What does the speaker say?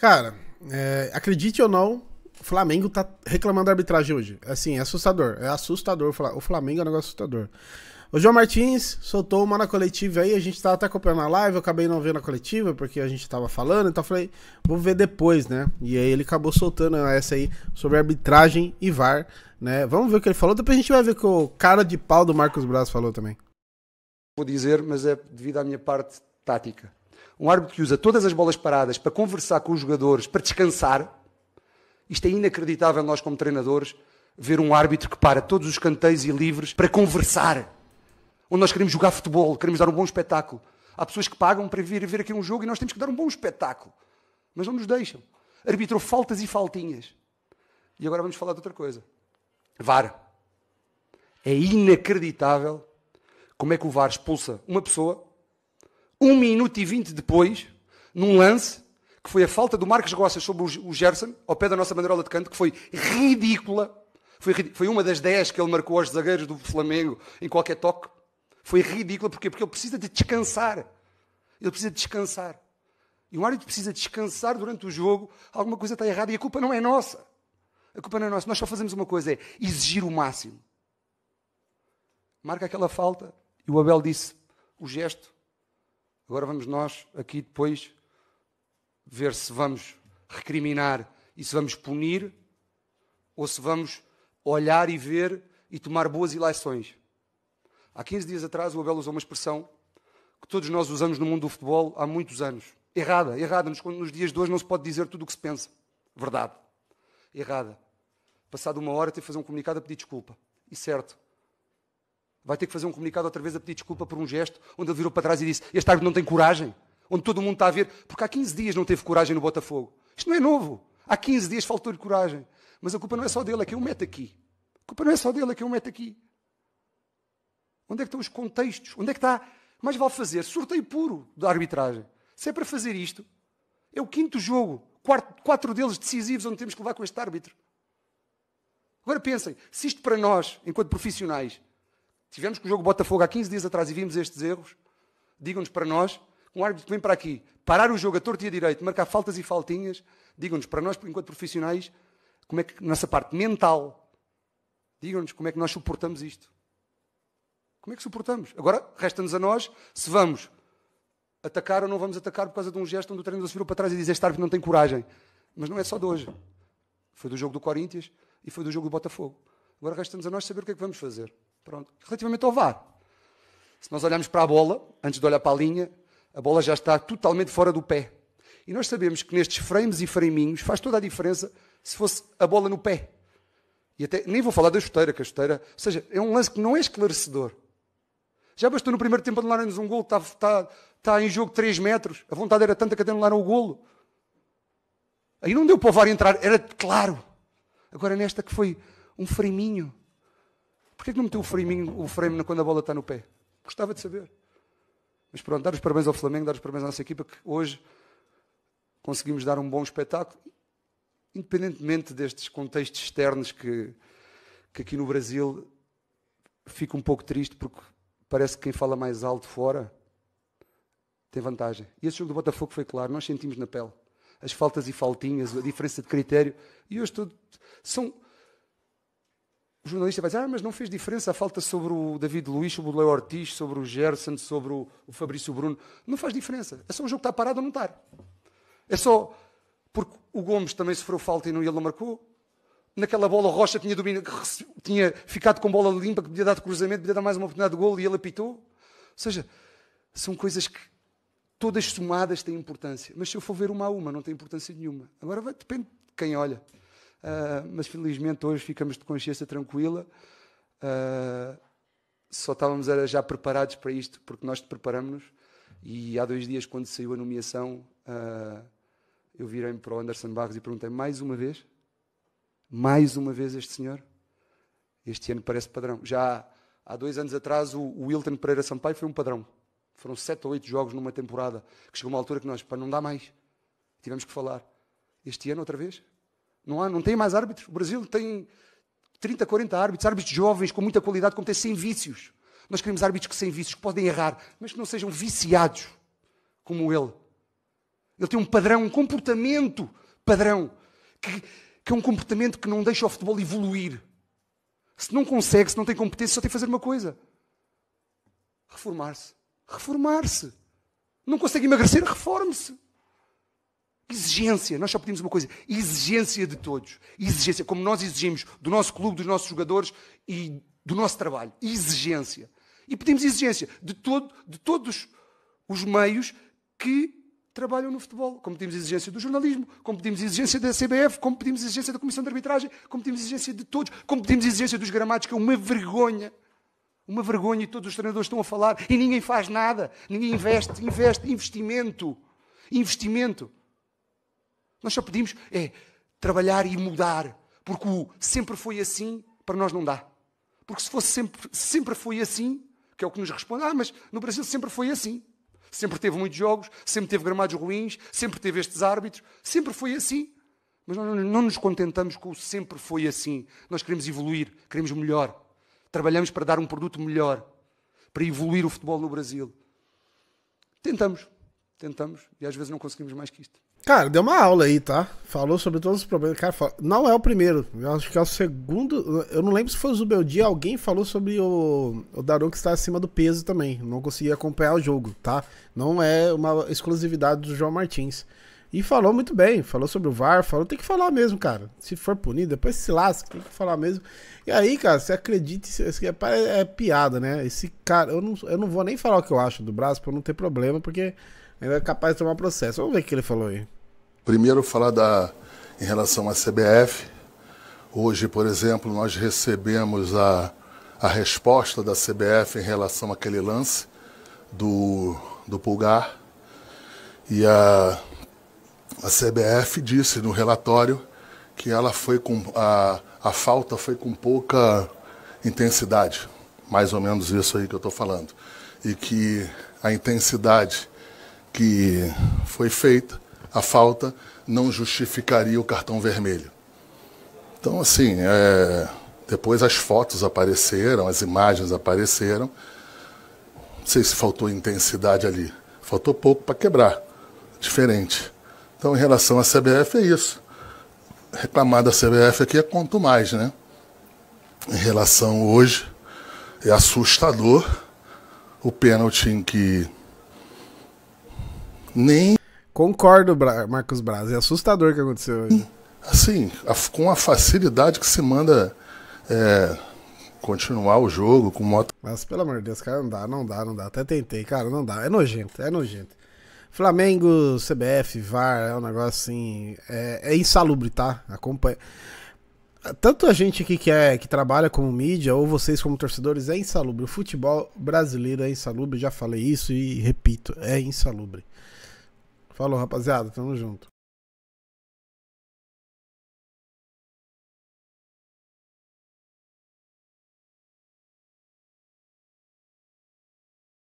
Cara, é, acredite ou não, o Flamengo tá reclamando da arbitragem hoje. Assim, é assustador. É assustador. O Flamengo é um negócio assustador. O João Martins soltou uma na coletiva aí, a gente tava até acompanhando a live, eu acabei não vendo a coletiva, porque a gente tava falando, então eu falei, vou ver depois, né? E aí ele acabou soltando essa aí sobre arbitragem e VAR, né? Vamos ver o que ele falou, depois a gente vai ver o que o cara de pau do Marcos Braz falou também. Vou dizer, mas é devido à minha parte tática um árbitro que usa todas as bolas paradas para conversar com os jogadores, para descansar. Isto é inacreditável, nós como treinadores, ver um árbitro que para todos os canteiros e livres para conversar. Onde nós queremos jogar futebol, queremos dar um bom espetáculo. Há pessoas que pagam para vir ver aqui um jogo e nós temos que dar um bom espetáculo. Mas não nos deixam. Arbitrou faltas e faltinhas. E agora vamos falar de outra coisa. VAR. É inacreditável como é que o VAR expulsa uma pessoa um minuto e vinte depois, num lance que foi a falta do Marcos Gossas sobre o Gerson, ao pé da nossa bandeirola de canto, que foi ridícula. Foi, foi uma das dez que ele marcou aos zagueiros do Flamengo em qualquer toque. Foi ridícula, porquê? Porque ele precisa de descansar. Ele precisa de descansar. E o árbitro precisa descansar durante o jogo. Alguma coisa está errada e a culpa não é nossa. A culpa não é nossa. Nós só fazemos uma coisa, é exigir o máximo. Marca aquela falta e o Abel disse o gesto Agora vamos nós aqui depois ver se vamos recriminar e se vamos punir ou se vamos olhar e ver e tomar boas eleições. Há 15 dias atrás o Abel usou uma expressão que todos nós usamos no mundo do futebol há muitos anos. Errada, errada. Nos, nos dias de hoje não se pode dizer tudo o que se pensa. Verdade. Errada. Passado uma hora, teve que fazer um comunicado a pedir desculpa. E certo, Vai ter que fazer um comunicado outra vez a pedir desculpa por um gesto onde ele virou para trás e disse: Este árbitro não tem coragem. Onde todo mundo está a ver, porque há 15 dias não teve coragem no Botafogo. Isto não é novo. Há 15 dias faltou-lhe coragem. Mas a culpa não é só dele, é que eu meto aqui. A culpa não é só dele, é que eu meto aqui. Onde é que estão os contextos? Onde é que está? Mas vale fazer sorteio puro da arbitragem. Se é para fazer isto, é o quinto jogo, quatro deles decisivos, onde temos que levar com este árbitro. Agora pensem, se isto para nós, enquanto profissionais, Tivemos com o jogo Botafogo há 15 dias atrás e vimos estes erros. Digam-nos para nós, um árbitro que vem para aqui parar o jogo a torto e a direito, marcar faltas e faltinhas, digam-nos para nós, enquanto profissionais, como é que nessa parte mental, digam-nos como é que nós suportamos isto. Como é que suportamos? Agora, resta-nos a nós se vamos atacar ou não vamos atacar por causa de um gesto onde o treinador se virou para trás e diz este árbitro não tem coragem. Mas não é só de hoje. Foi do jogo do Corinthians e foi do jogo do Botafogo. Agora resta-nos a nós saber o que é que vamos fazer. Pronto. Relativamente ao VAR, se nós olharmos para a bola, antes de olhar para a linha, a bola já está totalmente fora do pé. E nós sabemos que nestes frames e framinhos faz toda a diferença se fosse a bola no pé. E até nem vou falar da chuteira, que a chuteira. Ou seja, é um lance que não é esclarecedor. Já bastou no primeiro tempo anularem-nos um gol, está, está, está, em jogo 3 metros, a vontade era tanta que até anularam o golo. Aí não deu para o VAR entrar, era claro. Agora nesta que foi um framinho. Porquê que não meteu o frame, o frame quando a bola está no pé? Gostava de saber. Mas pronto, dar os parabéns ao Flamengo, dar os parabéns à nossa equipa, que hoje conseguimos dar um bom espetáculo, independentemente destes contextos externos que, que aqui no Brasil fico um pouco triste, porque parece que quem fala mais alto fora tem vantagem. E esse jogo do Botafogo foi claro, nós sentimos na pele as faltas e faltinhas, a diferença de critério. E hoje tudo são o jornalista vai dizer, ah, mas não fez diferença a falta sobre o David Luiz, sobre o Leo Ortiz, sobre o Gerson, sobre o, Fabrício Bruno. Não faz diferença. É só o jogo que está parado ou não está. É só porque o Gomes também sofreu falta e não ele não marcou. Naquela bola o Rocha tinha, domínio, tinha ficado com bola limpa, que podia dar de cruzamento, podia dar mais uma oportunidade de gol e ele apitou. Ou seja, são coisas que todas somadas têm importância. Mas se eu for ver uma a uma, não tem importância nenhuma. Agora vai, depende de quem olha. Uh, mas felizmente hoje ficamos de consciência tranquila. Uh, só estávamos já preparados para isto, porque nós te preparamos-nos. E há dois dias, quando saiu a nomeação, uh, eu virei para o Anderson Barros e perguntei mais uma vez: mais uma vez este senhor? Este ano parece padrão. Já há dois anos atrás, o, o Wilton Pereira Sampaio foi um padrão. Foram sete ou oito jogos numa temporada, que chegou uma altura que nós, para não dar mais, tivemos que falar. Este ano, outra vez? Não, há, não tem mais árbitros. O Brasil tem 30, 40 árbitros, árbitros jovens com muita qualidade, como ter sem vícios. Nós queremos árbitros que sem vícios, que podem errar, mas que não sejam viciados como ele. Ele tem um padrão, um comportamento padrão, que, que é um comportamento que não deixa o futebol evoluir. Se não consegue, se não tem competência, só tem que fazer uma coisa: reformar-se. Reformar-se. Não consegue emagrecer, reforme-se. Exigência, nós só pedimos uma coisa: exigência de todos. Exigência, como nós exigimos do nosso clube, dos nossos jogadores e do nosso trabalho. Exigência. E pedimos exigência de, todo, de todos os meios que trabalham no futebol. Como pedimos exigência do jornalismo, como pedimos exigência da CBF, como pedimos exigência da Comissão de Arbitragem, como pedimos exigência de todos, como pedimos exigência dos gramados, que é uma vergonha. Uma vergonha e todos os treinadores estão a falar e ninguém faz nada. Ninguém investe, investe, investimento. Investimento. Nós só pedimos é trabalhar e mudar, porque o sempre foi assim para nós não dá. Porque se fosse sempre, sempre foi assim, que é o que nos responde, ah, mas no Brasil sempre foi assim. Sempre teve muitos jogos, sempre teve gramados ruins, sempre teve estes árbitros, sempre foi assim. Mas nós não nos contentamos com o sempre foi assim. Nós queremos evoluir, queremos melhor. Trabalhamos para dar um produto melhor, para evoluir o futebol no Brasil. Tentamos, tentamos, e às vezes não conseguimos mais que isto. Cara, deu uma aula aí, tá? Falou sobre todos os problemas. Cara, não é o primeiro. Eu acho que é o segundo. Eu não lembro se foi o Zubeldia. Alguém falou sobre o, o Daron que está acima do peso também. Não conseguia acompanhar o jogo, tá? Não é uma exclusividade do João Martins. E falou muito bem, falou sobre o VAR, falou, tem que falar mesmo, cara. Se for punido, depois se lasca, tem que falar mesmo. E aí, cara, você acredita, é, é, piada, né? Esse cara, eu não, eu não vou nem falar o que eu acho do braço pra não ter problema, porque ele é capaz de tomar processo. Vamos ver o que ele falou aí. Primeiro, falar da, em relação à CBF. Hoje, por exemplo, nós recebemos a, a resposta da CBF em relação àquele lance do, do Pulgar. E a, a CBF disse no relatório que ela foi com a, a falta foi com pouca intensidade, mais ou menos isso aí que eu estou falando, e que a intensidade que foi feita, a falta não justificaria o cartão vermelho. Então, assim, é, depois as fotos apareceram, as imagens apareceram. Não sei se faltou intensidade ali. Faltou pouco para quebrar. Diferente. Então, em relação à CBF, é isso. Reclamar da CBF aqui é quanto mais, né? Em relação hoje, é assustador o pênalti em que nem. Concordo, Bra Marcos Braz. É assustador o que aconteceu hoje. Assim, a, com a facilidade que se manda é, continuar o jogo com moto. Mas pelo amor de Deus, cara, não dá, não dá, não dá. Até tentei, cara, não dá. É nojento, é nojento. Flamengo, CBF, VAR, é um negócio assim. É, é insalubre, tá? Acompanha tanto a gente aqui que, é, que trabalha como mídia, ou vocês como torcedores, é insalubre. O futebol brasileiro é insalubre, já falei isso e repito, é insalubre. Falou, rapaziada, tamo junto.